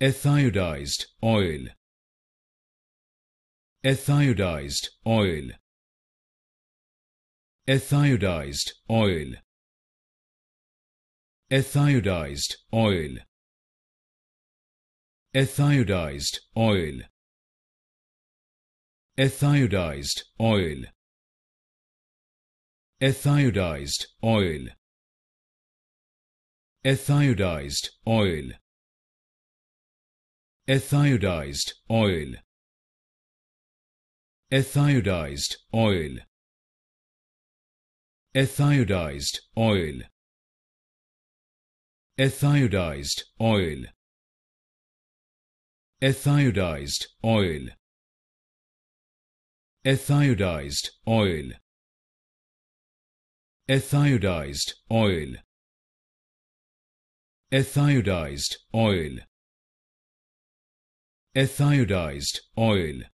ethiodized oil ethiodized oil ethiodized oil ethiodized oil ethiodized oil ethiodized oil ethiodized oil ethiodized oil ethiodized oil ethiodized oil ethiodized oil ethiodized oil ethiodized oil ethiodized oil ethiodized oil ethiodized oil ethiodized oil